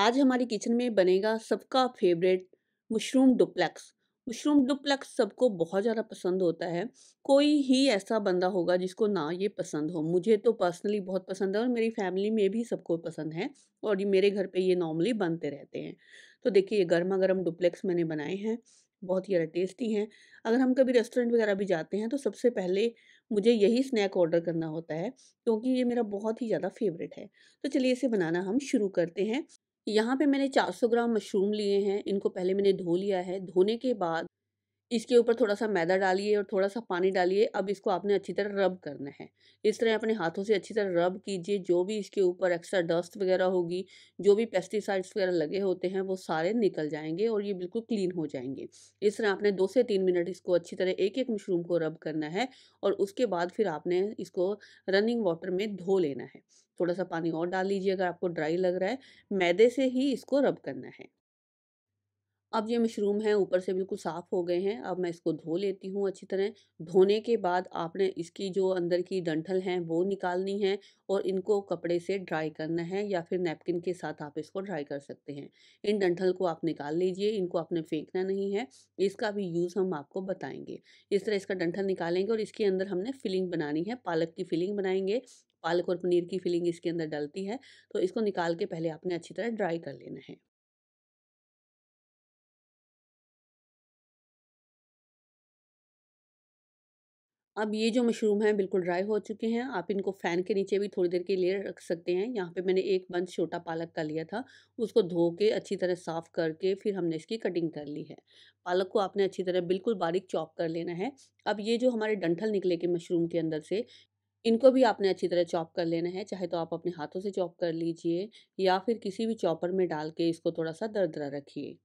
आज हमारी किचन में बनेगा सबका favourite mushroom duplex mushroom duplex सबको बहुत ज़्यादा पसंद होता है कोई ही ऐसा बंदा होगा जिसको ना ये पसंद हो मुझे तो पर्सनली बहुत पसंद है और मेरी फैमिली में भी सबको पसंद है और ये मेरे घर पे ये नॉर्मली बनते रहते हैं तो देखिए ये गर्मा गर्म डुप्लेक्स मैंने बनाए हैं बहुत ही ज़्यादा टेस्टी हैं अगर हम कभी रेस्टोरेंट वगैरह भी जाते हैं तो सबसे पहले मुझे यही स्नैक ऑर्डर करना होता है क्योंकि ये मेरा बहुत ही ज़्यादा फेवरेट है तो चलिए इसे बनाना हम शुरू करते हैं यहाँ पे मैंने 400 ग्राम मशरूम लिए हैं इनको पहले मैंने धो लिया है धोने के बाद इसके ऊपर थोड़ा सा मैदा डालिए और थोड़ा सा पानी डालिए अब इसको आपने अच्छी तरह रब करना है इस तरह अपने हाथों से अच्छी तरह रब कीजिए जो भी इसके ऊपर एक्स्ट्रा डस्ट वगैरह होगी जो भी पेस्टिसाइड्स वगैरह लगे होते हैं वो सारे निकल जाएंगे और ये बिल्कुल क्लीन हो जाएंगे इस तरह आपने दो से तीन मिनट इसको अच्छी तरह एक एक मशरूम को रब करना है और उसके बाद फिर आपने इसको रनिंग वाटर में धो लेना है थोड़ा सा पानी और डाल लीजिए अगर आपको ड्राई लग रहा है मैदे से ही इसको रब करना है अब ये मशरूम है ऊपर से बिल्कुल साफ़ हो गए हैं अब मैं इसको धो लेती हूँ अच्छी तरह धोने के बाद आपने इसकी जो अंदर की डंठल हैं वो निकालनी है और इनको कपड़े से ड्राई करना है या फिर नैपकिन के साथ आप इसको ड्राई कर सकते हैं इन डंठल को आप निकाल लीजिए इनको आपने फेंकना नहीं है इसका भी यूज़ हम आपको बताएंगे इस तरह इसका डंठल निकालेंगे और इसके अंदर हमने फिलिंग बनानी है पालक की फिलिंग बनाएंगे पालक और पनीर की फिलिंग इसके अंदर डलती है तो इसको निकाल के पहले आपने अच्छी तरह ड्राई कर लेना है अब ये जो मशरूम हैं बिल्कुल ड्राई हो चुके हैं आप इनको फ़ैन के नीचे भी थोड़ी देर के लिए रख सकते हैं यहाँ पे मैंने एक बंद छोटा पालक का लिया था उसको धो के अच्छी तरह साफ़ करके फिर हमने इसकी कटिंग कर ली है पालक को आपने अच्छी तरह बिल्कुल बारीक चॉप कर लेना है अब ये जो हमारे डंठल निकले के मशरूम के अंदर से इनको भी आपने अच्छी तरह चॉप कर लेना है चाहे तो आप अपने हाथों से चॉप कर लीजिए या फिर किसी भी चॉपर में डाल के इसको थोड़ा सा दर्दरा रखिए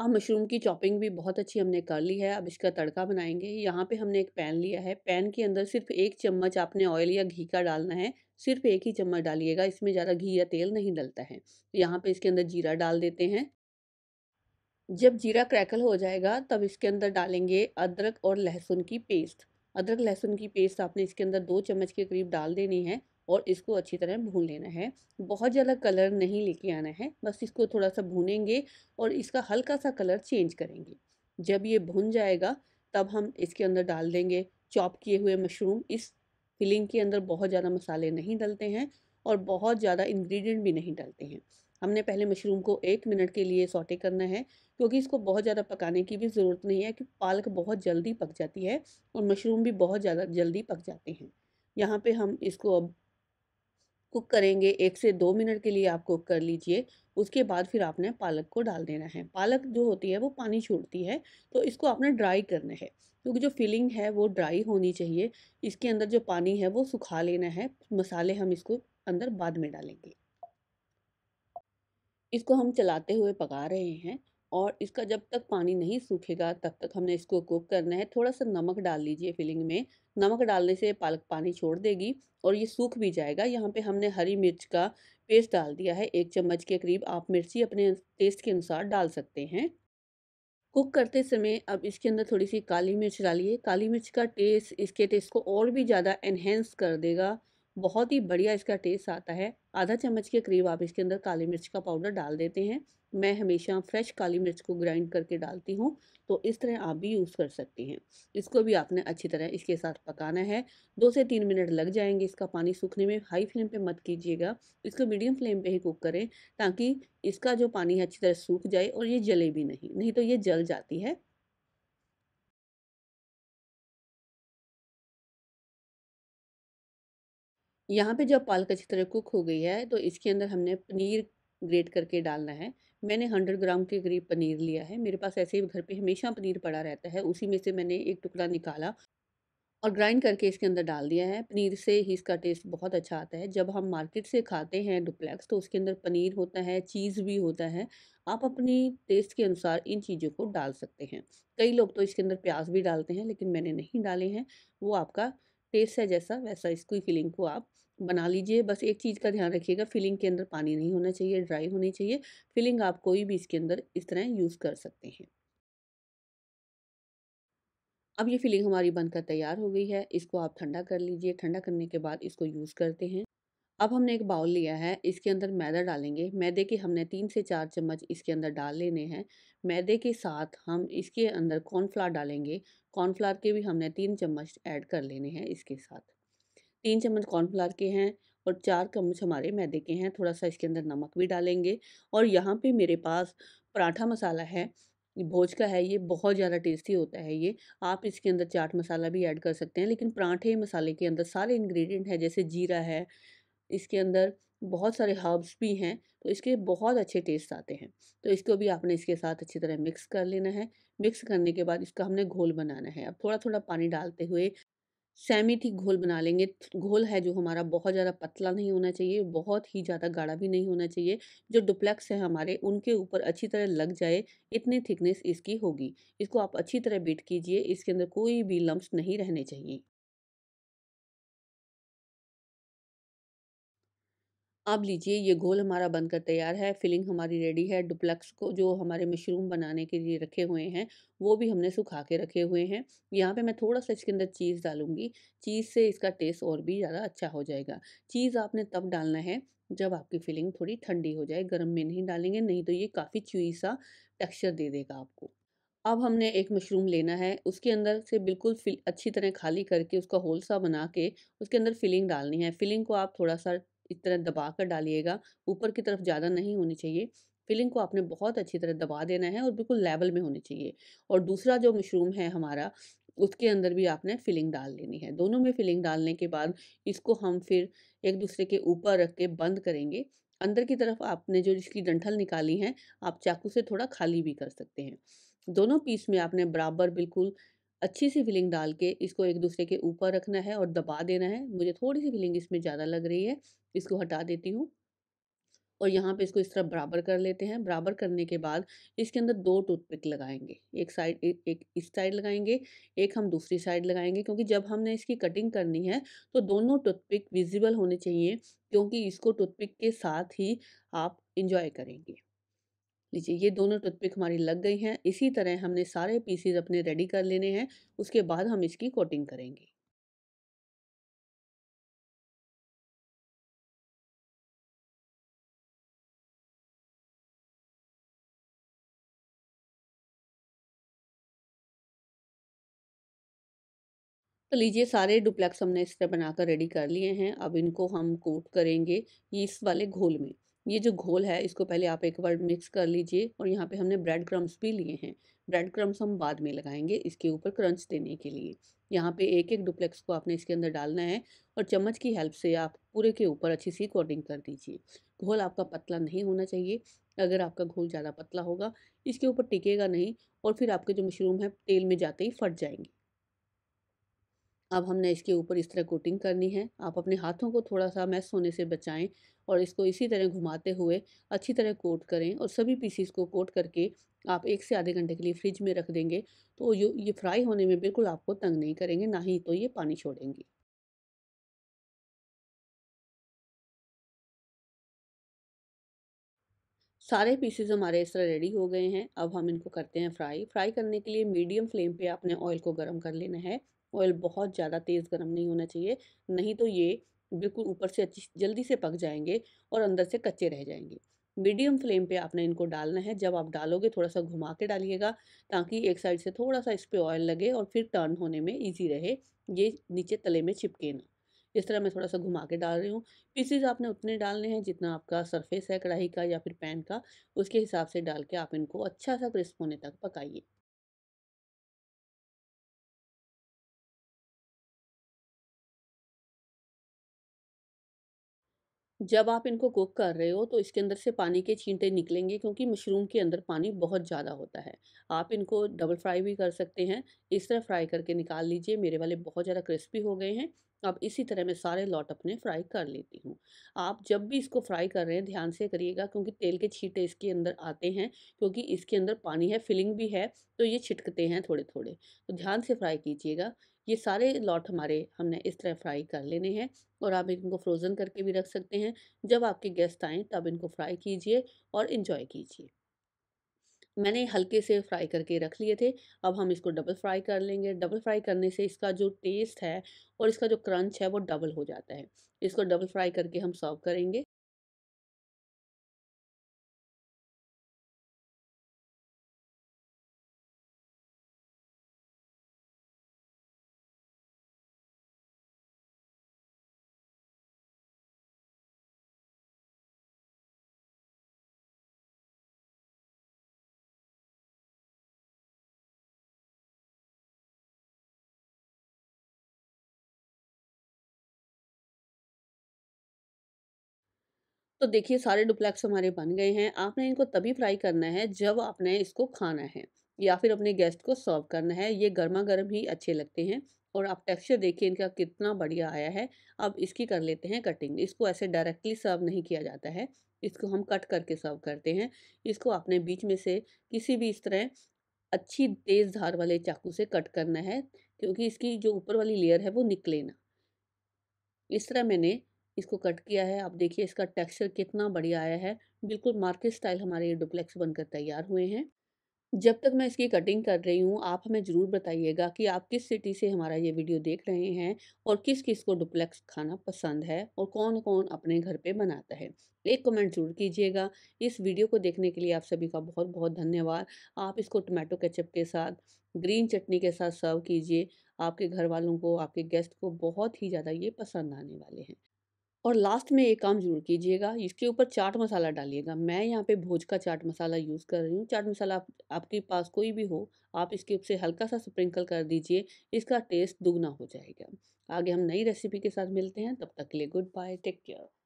अब मशरूम की चॉपिंग भी बहुत अच्छी हमने कर ली है अब इसका तड़का बनाएंगे यहाँ पे हमने एक पैन लिया है पैन के अंदर सिर्फ एक चम्मच आपने ऑयल या घी का डालना है सिर्फ एक ही चम्मच डालिएगा इसमें ज़्यादा घी या तेल नहीं डलता है यहाँ पे इसके अंदर जीरा डाल देते हैं जब जीरा क्रैकल हो जाएगा तब इसके अंदर डालेंगे अदरक और लहसुन की पेस्ट अदरक लहसुन की पेस्ट आपने इसके अंदर दो चम्मच के करीब डाल देनी है और इसको अच्छी तरह भून लेना है बहुत ज़्यादा कलर नहीं लेके आना है बस इसको थोड़ा सा भूनेंगे और इसका हल्का सा कलर चेंज करेंगे जब ये भुन जाएगा तब हम इसके अंदर डाल देंगे चॉप किए हुए मशरूम इस फिलिंग के अंदर बहुत ज़्यादा मसाले नहीं डलते हैं और बहुत ज़्यादा इन्ग्रीडियंट भी नहीं डलते हैं हमने पहले मशरूम को एक मिनट के लिए सोटे करना है क्योंकि इसको बहुत ज़्यादा पकाने की भी ज़रूरत नहीं है क्योंकि पालक बहुत जल्दी पक जाती है और मशरूम भी बहुत ज़्यादा जल्दी पक जाते हैं यहाँ पे हम इसको अब कुक करेंगे एक से दो मिनट के लिए आप कुक कर लीजिए उसके बाद फिर आपने पालक को डाल देना है पालक जो होती है वो पानी छोड़ती है तो इसको आपने ड्राई करना है क्योंकि तो जो फिलिंग है वो ड्राई होनी चाहिए इसके अंदर जो पानी है वो सुखा लेना है मसाले हम इसको अंदर बाद में डालेंगे इसको हम चलाते हुए पका रहे हैं और इसका जब तक पानी नहीं सूखेगा तब तक हमने इसको कुक करना है थोड़ा सा नमक डाल लीजिए फिलिंग में नमक डालने से पालक पानी छोड़ देगी और ये सूख भी जाएगा यहाँ पे हमने हरी मिर्च का पेस्ट डाल दिया है एक चम्मच के करीब आप मिर्ची अपने टेस्ट के अनुसार डाल सकते हैं कुक करते समय अब इसके अंदर थोड़ी सी काली मिर्च डालिए काली मिर्च का टेस्ट इसके टेस्ट को और भी ज़्यादा एनहेंस कर देगा बहुत ही बढ़िया इसका टेस्ट आता है आधा चम्मच के करीब आप इसके अंदर काली मिर्च का पाउडर डाल देते हैं मैं हमेशा फ्रेश काली मिर्च को ग्राइंड करके डालती हूँ तो इस तरह आप भी यूज़ कर सकती हैं इसको भी आपने अच्छी तरह इसके साथ पकाना है दो से तीन मिनट लग जाएंगे इसका पानी सूखने में हाई फ्लेम पे मत कीजिएगा इसको मीडियम फ्लेम पे ही कुक करें ताकि इसका जो पानी है अच्छी तरह सूख जाए और ये जले भी नहीं नहीं तो ये जल जाती है यहाँ पे जब पालक अच्छी तरह कुक हो गई है तो इसके अंदर हमने पनीर ग्रेट करके डालना है मैंने हंड्रेड ग्राम के करीब पनीर लिया है मेरे पास ऐसे ही घर पे हमेशा पनीर पड़ा रहता है उसी में से मैंने एक टुकड़ा निकाला और ग्राइंड करके इसके अंदर डाल दिया है पनीर से ही इसका टेस्ट बहुत अच्छा आता है जब हम मार्केट से खाते हैं डुप्लेक्स तो उसके अंदर पनीर होता है चीज़ भी होता है आप अपनी टेस्ट के अनुसार इन चीज़ों को डाल सकते हैं कई लोग तो इसके अंदर प्याज भी डालते हैं लेकिन मैंने नहीं डाले हैं वो आपका टेस्ट है जैसा वैसा इसको फिलिंग को आप बना लीजिए बस एक चीज़ का ध्यान रखिएगा फिलिंग के अंदर पानी नहीं होना चाहिए ड्राई होनी चाहिए फिलिंग आप कोई भी इसके अंदर इस तरह यूज़ कर सकते हैं अब ये फिलिंग हमारी बनकर तैयार हो गई है इसको आप ठंडा कर लीजिए ठंडा करने के बाद इसको यूज़ करते हैं अब हमने एक बाउल लिया है इसके अंदर मैदा डालेंगे मैदे के हमने तीन से चार चम्मच इसके अंदर डाल लेने हैं मैदे के साथ हम इसके अंदर कॉर्नफ्लावर डालेंगे कॉर्नफ्लावर के भी हमने तीन चम्मच ऐड कर लेने हैं इसके साथ तीन चम्मच कॉर्नफ्लावर के हैं और चार चम्मच हमारे मैदे के हैं थोड़ा सा इसके अंदर नमक भी डालेंगे और यहाँ पर मेरे पास पराठा मसाला है भोज का है ये बहुत ज़्यादा टेस्टी होता है ये आप इसके अंदर चाट मसाला भी ऐड कर सकते हैं लेकिन पराठे मसाले के अंदर सारे इंग्रेडिएंट हैं जैसे जीरा है इसके अंदर बहुत सारे हर्ब्स भी हैं तो इसके बहुत अच्छे टेस्ट आते हैं तो इसको भी आपने इसके साथ अच्छी तरह मिक्स कर लेना है मिक्स करने के बाद इसका हमने घोल बनाना है अब थोड़ा थोड़ा पानी डालते हुए सेमी ठीक घोल बना लेंगे घोल है जो हमारा बहुत ज़्यादा पतला नहीं होना चाहिए बहुत ही ज़्यादा गाढ़ा भी नहीं होना चाहिए जो डुप्लेक्स है हमारे उनके ऊपर अच्छी तरह लग जाए इतनी थिकनेस इसकी होगी इसको आप अच्छी तरह बीट कीजिए इसके अंदर कोई भी लम्ब नहीं रहने चाहिए अब लीजिए ये घोल हमारा बनकर तैयार है फिलिंग हमारी रेडी है डुप्लक्स को जो हमारे मशरूम बनाने के लिए रखे हुए हैं वो भी हमने सुखा के रखे हुए हैं यहाँ पे मैं थोड़ा सा इसके अंदर चीज़ डालूंगी चीज़ से इसका टेस्ट और भी ज़्यादा अच्छा हो जाएगा चीज़ आपने तब डालना है जब आपकी फिलिंग थोड़ी ठंडी हो जाए गर्म में नहीं डालेंगे नहीं तो ये काफ़ी चुई सा टेक्स्चर दे देगा आपको अब हमने एक मशरूम लेना है उसके अंदर से बिल्कुल अच्छी तरह खाली करके उसका होल सा बना के उसके अंदर फिलिंग डालनी है फिलिंग को आप थोड़ा सा इस तरह दबा कर डालिएगा ऊपर की तरफ ज़्यादा नहीं होनी चाहिए फिलिंग को आपने बहुत अच्छी तरह दबा देना है और बिल्कुल लेवल में होनी चाहिए और दूसरा जो मशरूम है हमारा उसके अंदर भी आपने फिलिंग डाल लेनी है दोनों में फिलिंग डालने के बाद इसको हम फिर एक दूसरे के ऊपर रख के बंद करेंगे अंदर की तरफ आपने जो इसकी डंठल निकाली है आप चाकू से थोड़ा खाली भी कर सकते हैं दोनों पीस में आपने बराबर बिल्कुल अच्छी सी फिलिंग डाल के इसको एक दूसरे के ऊपर रखना है और दबा देना है मुझे थोड़ी सी फिलिंग इसमें ज़्यादा लग रही है इसको हटा देती हूँ और यहाँ पे इसको इस तरह बराबर कर लेते हैं बराबर करने के बाद इसके अंदर दो टूथपिक लगाएंगे एक साइड एक इस साइड लगाएंगे एक हम दूसरी साइड लगाएंगे क्योंकि जब हमने इसकी कटिंग करनी है तो दोनों टूथपिक विजिबल होने चाहिए क्योंकि इसको टूथपिक के साथ ही आप इंजॉय करेंगे लीजिए ये दोनों टूथपिक हमारी लग गई हैं इसी तरह हमने सारे पीसीज अपने रेडी कर लेने हैं उसके बाद हम इसकी कोटिंग करेंगे तो लीजिए सारे डुप्लेक्स हमने इस तरह बनाकर रेडी कर लिए हैं अब इनको हम कोट करेंगे ये इस वाले घोल में ये जो घोल है इसको पहले आप एक बार मिक्स कर लीजिए और यहाँ पे हमने ब्रेड क्रम्स भी लिए हैं ब्रेड क्रम्स हम बाद में लगाएंगे इसके ऊपर क्रंच देने के लिए यहाँ पे एक एक डुप्लेक्स को आपने इसके अंदर डालना है और चम्मच की हेल्प से आप पूरे के ऊपर अच्छी सी कोटिंग कर दीजिए घोल आपका पतला नहीं होना चाहिए अगर आपका घोल ज़्यादा पतला होगा इसके ऊपर टिकेगा नहीं और फिर आपके जो मशरूम है तेल में जाते ही फट जाएंगे अब हमने इसके ऊपर इस तरह कोटिंग करनी है आप अपने हाथों को थोड़ा सा मैस होने से बचाएं और इसको इसी तरह घुमाते हुए अच्छी तरह कोट करें और सभी पीसीस को कोट करके आप एक से आधे घंटे के लिए फ्रिज में रख देंगे तो ये फ्राई होने में बिल्कुल आपको तंग नहीं करेंगे ना ही तो ये पानी छोड़ेंगे सारे पीसेस हमारे इस तरह रेडी हो गए हैं अब हम इनको करते हैं फ्राई फ्राई करने के लिए मीडियम फ्लेम पे आपने ऑयल को गर्म कर लेना है ऑयल बहुत ज़्यादा तेज़ गर्म नहीं होना चाहिए नहीं तो ये बिल्कुल ऊपर से अच्छी जल्दी से पक जाएंगे और अंदर से कच्चे रह जाएंगे मीडियम फ्लेम पे आपने इनको डालना है जब आप डालोगे थोड़ा सा घुमा के डालिएगा ताकि एक साइड से थोड़ा सा इस पर ऑयल लगे और फिर टर्न होने में ईजी रहे ये नीचे तले में चिपके ना इस तरह मैं थोड़ा सा घुमा के डाल रही हूँ पीसीज आपने उतने डालने हैं जितना आपका सरफेस है कढ़ाई का या फिर पैन का उसके हिसाब से डाल के आप इनको अच्छा सा क्रिस्प होने तक पकाइए जब आप इनको कुक कर रहे हो तो इसके अंदर से पानी के छींटे निकलेंगे क्योंकि मशरूम के अंदर पानी बहुत ज़्यादा होता है आप इनको डबल फ्राई भी कर सकते हैं इस तरह फ्राई करके निकाल लीजिए मेरे वाले बहुत ज़्यादा क्रिस्पी हो गए हैं अब इसी तरह मैं सारे लॉट अपने फ्राई कर लेती हूँ आप जब भी इसको फ्राई कर रहे हैं ध्यान से करिएगा क्योंकि तेल के छींटे इसके अंदर आते हैं क्योंकि इसके अंदर पानी है फिलिंग भी है तो ये छिटकते हैं थोड़े थोड़े तो ध्यान से फ्राई कीजिएगा ये सारे लॉट हमारे हमने इस तरह फ्राई कर लेने हैं और आप इनको फ्रोज़न करके भी रख सकते हैं जब आपके गेस्ट आएँ तब इनको फ्राई कीजिए और इन्जॉय कीजिए मैंने हल्के से फ्राई करके रख लिए थे अब हम इसको डबल फ्राई कर लेंगे डबल फ्राई करने से इसका जो टेस्ट है और इसका जो क्रंच है वो डबल हो जाता है इसको डबल फ्राई करके हम सर्व करेंगे तो देखिए सारे डुप्लेक्स हमारे बन गए हैं आपने इनको तभी फ्राई करना है जब आपने इसको खाना है या फिर अपने गेस्ट को सर्व करना है ये गर्मा गर्म ही अच्छे लगते हैं और आप टेक्सचर देखिए इनका कितना बढ़िया आया है अब इसकी कर लेते हैं कटिंग इसको ऐसे डायरेक्टली सर्व नहीं किया जाता है इसको हम कट करके सर्व करते हैं इसको आपने बीच में से किसी भी इस तरह अच्छी तेज़ धार वाले चाकू से कट करना है क्योंकि इसकी जो ऊपर वाली लेयर है वो निकले ना इस तरह मैंने इसको कट किया है आप देखिए इसका टेक्सचर कितना बढ़िया आया है बिल्कुल मार्केट स्टाइल हमारे ये डुप्लेक्स बनकर तैयार हुए हैं जब तक मैं इसकी कटिंग कर रही हूँ आप हमें ज़रूर बताइएगा कि आप किस सिटी से हमारा ये वीडियो देख रहे हैं और किस किस को डुप्लेक्स खाना पसंद है और कौन कौन अपने घर पे बनाता है एक कमेंट जरूर कीजिएगा इस वीडियो को देखने के लिए आप सभी का बहुत बहुत धन्यवाद आप इसको टमाटो केचप के साथ ग्रीन चटनी के साथ सर्व कीजिए आपके घर वालों को आपके गेस्ट को बहुत ही ज़्यादा ये पसंद आने वाले हैं और लास्ट में एक काम ज़रूर कीजिएगा इसके ऊपर चाट मसाला डालिएगा मैं यहाँ पे भोज का चाट मसाला यूज़ कर रही हूँ चाट मसाला आप, आपके पास कोई भी हो आप इसके ऊपर से हल्का सा स्प्रिंकल कर दीजिए इसका टेस्ट दुगना हो जाएगा आगे हम नई रेसिपी के साथ मिलते हैं तब तक के लिए गुड बाय टेक केयर